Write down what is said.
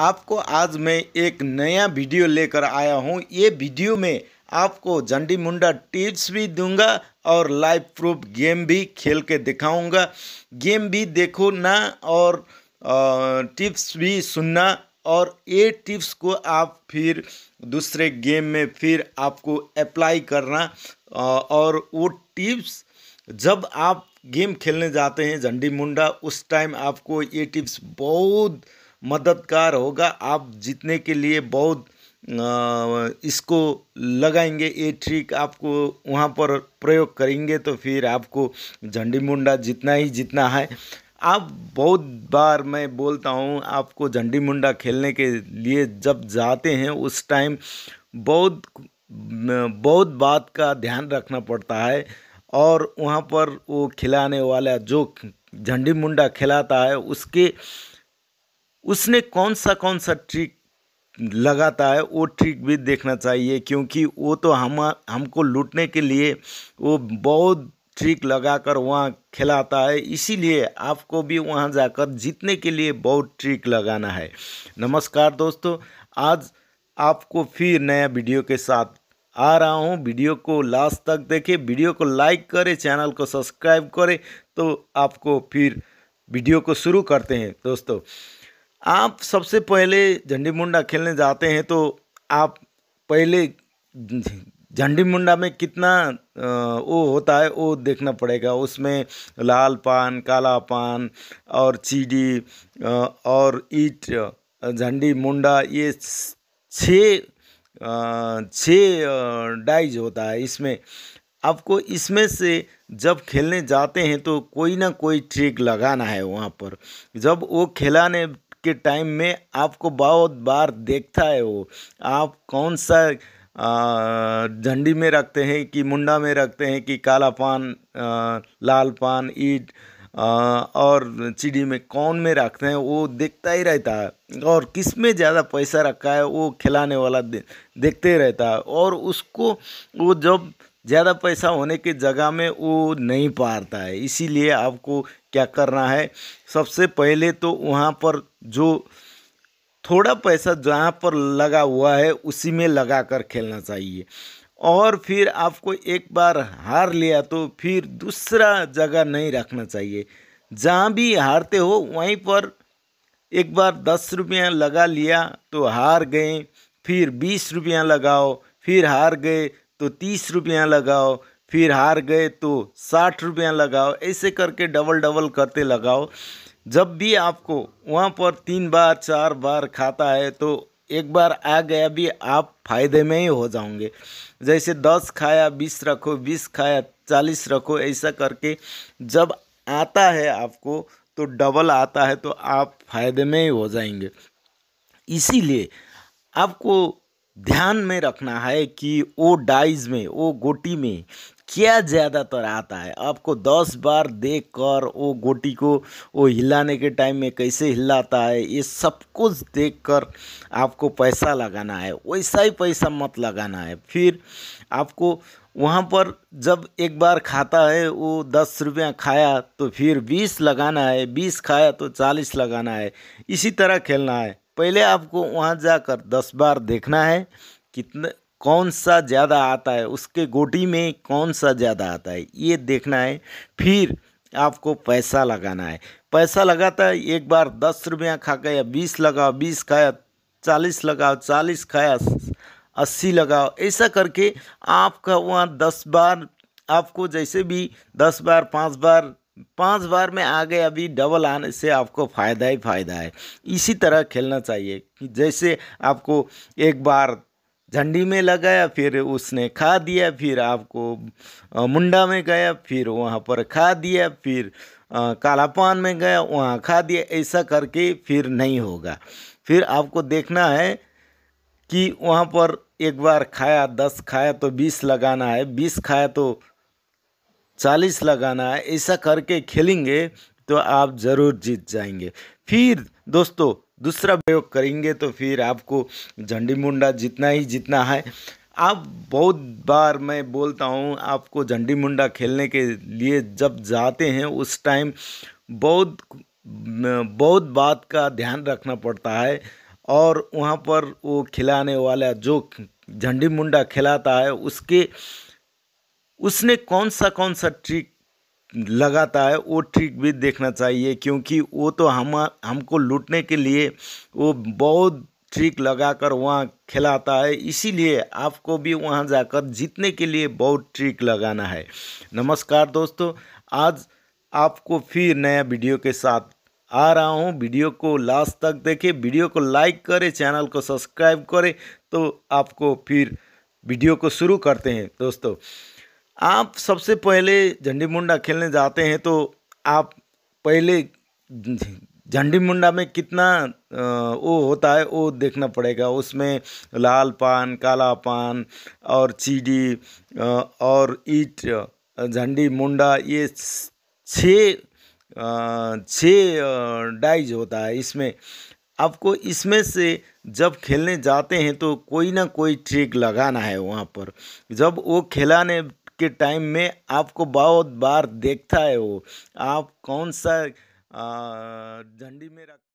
आपको आज मैं एक नया वीडियो लेकर आया हूँ ये वीडियो में आपको झंडी मुंडा टिप्स भी दूंगा और लाइव प्रूफ गेम भी खेल के दिखाऊंगा गेम भी देखो ना और टिप्स भी सुनना और ये टिप्स को आप फिर दूसरे गेम में फिर आपको अप्लाई करना और वो टिप्स जब आप गेम खेलने जाते हैं झंडी मुंडा उस टाइम आपको ये टिप्स बहुत मददगार होगा आप जीतने के लिए बहुत इसको लगाएंगे ये ट्रिक आपको वहाँ पर प्रयोग करेंगे तो फिर आपको झंडी मुंडा जितना ही जितना है आप बहुत बार मैं बोलता हूँ आपको झंडी मुंडा खेलने के लिए जब जाते हैं उस टाइम बहुत बहुत बात का ध्यान रखना पड़ता है और वहाँ पर वो खिलाने वाला जो झंडी मुंडा खिलाता है उसके उसने कौन सा कौन सा ट्रिक लगाता है वो ट्रिक भी देखना चाहिए क्योंकि वो तो हम हमको लूटने के लिए वो बहुत ट्रिक लगाकर वहाँ खिलाता है इसीलिए आपको भी वहाँ जाकर जीतने के लिए बहुत ट्रिक लगाना है नमस्कार दोस्तों आज आपको फिर नया वीडियो के साथ आ रहा हूँ वीडियो को लास्ट तक देखें वीडियो को लाइक करें चैनल को सब्सक्राइब करें तो आपको फिर वीडियो को शुरू करते हैं दोस्तों आप सबसे पहले झंडी मुंडा खेलने जाते हैं तो आप पहले झंडी मुंडा में कितना वो होता है वो देखना पड़ेगा उसमें लाल पान काला पान और चीडी और ईट झंडी मुंडा ये छः छः डाइज होता है इसमें आपको इसमें से जब खेलने जाते हैं तो कोई ना कोई ट्रिक लगाना है वहाँ पर जब वो खिलाने के टाइम में आपको बहुत बार देखता है वो आप कौन सा झंडी में रखते हैं कि मुंडा में रखते हैं कि काला पान आ, लाल पान ईट और चिड़ी में कौन में रखते हैं वो देखता ही रहता है और किस में ज़्यादा पैसा रखा है वो खिलाने वाला दे, देखते ही रहता है और उसको वो जब ज़्यादा पैसा होने की जगह में वो नहीं पारता है इसीलिए आपको क्या करना है सबसे पहले तो वहाँ पर जो थोड़ा पैसा जहाँ पर लगा हुआ है उसी में लगा कर खेलना चाहिए और फिर आपको एक बार हार लिया तो फिर दूसरा जगह नहीं रखना चाहिए जहाँ भी हारते हो वहीं पर एक बार दस रुपया लगा लिया तो हार गए फिर बीस रुपया लगाओ फिर हार गए तो तीस रुपया लगाओ फिर हार गए तो साठ रुपया लगाओ ऐसे करके डबल डबल करते लगाओ जब भी आपको वहाँ पर तीन बार चार बार खाता है तो एक बार आ गया भी आप फायदे में ही हो जाओगे जैसे दस खाया बीस रखो बीस खाया चालीस रखो ऐसा करके जब आता है आपको तो डबल आता है तो आप फायदे में ही हो जाएंगे इसीलिए आपको ध्यान में रखना है कि वो डाइज में वो गोटी में क्या ज़्यादातर आता है आपको दस बार देख कर वो गोटी को वो हिलाने के टाइम में कैसे हिलाता है ये सब कुछ देख कर आपको पैसा लगाना है वैसा ही पैसा मत लगाना है फिर आपको वहाँ पर जब एक बार खाता है वो दस रुपया खाया तो फिर बीस लगाना है बीस खाया तो चालीस लगाना है इसी तरह खेलना है पहले आपको वहाँ जाकर दस बार देखना है कितने कौन सा ज़्यादा आता है उसके गोटी में कौन सा ज़्यादा आता है ये देखना है फिर आपको पैसा लगाना है पैसा लगाता है एक बार दस रुपया खा गया बीस लगाओ बीस खाया चालीस लगाओ चालीस खाया अस्सी लगाओ ऐसा करके आपका वहाँ दस बार आपको जैसे भी दस बार पाँच बार पांच बार में आ गए अभी डबल आने से आपको फ़ायदा ही फ़ायदा है इसी तरह खेलना चाहिए जैसे आपको एक बार झंडी में लगाया फिर उसने खा दिया फिर आपको मुंडा में गया फिर वहाँ पर खा दिया फिर कालापान में गया वहाँ खा दिया ऐसा करके फिर नहीं होगा फिर आपको देखना है कि वहाँ पर एक बार खाया दस खाया तो बीस लगाना है बीस खाया तो चालीस लगाना है ऐसा करके खेलेंगे तो आप ज़रूर जीत जाएंगे फिर दोस्तों दूसरा प्रयोग करेंगे तो फिर आपको झंडी मुंडा जितना ही जितना है आप बहुत बार मैं बोलता हूँ आपको झंडी मुंडा खेलने के लिए जब जाते हैं उस टाइम बहुत बहुत बात का ध्यान रखना पड़ता है और वहाँ पर वो खिलाने वाला जो झंडी मुंडा खिलाता है उसके उसने कौन सा कौन सा ट्रिक लगाता है वो ट्रिक भी देखना चाहिए क्योंकि वो तो हम हमको लूटने के लिए वो बहुत ट्रिक लगाकर वहाँ खिलाता है इसीलिए आपको भी वहाँ जाकर जीतने के लिए बहुत ट्रिक लगाना है नमस्कार दोस्तों आज आपको फिर नया वीडियो के साथ आ रहा हूँ वीडियो को लास्ट तक देखें वीडियो को लाइक करें चैनल को सब्सक्राइब करें तो आपको फिर वीडियो को शुरू करते हैं दोस्तों आप सबसे पहले झंडी मुंडा खेलने जाते हैं तो आप पहले झंडी मुंडा में कितना वो होता है वो देखना पड़ेगा उसमें लाल पान काला पान और चीडी और ईट झंडी मुंडा ये छः छः डाइज होता है इसमें आपको इसमें से जब खेलने जाते हैं तो कोई ना कोई ट्रिक लगाना है वहाँ पर जब वो खिलाने के टाइम में आपको बहुत बार देखता है वो आप कौन सा झंडी में रख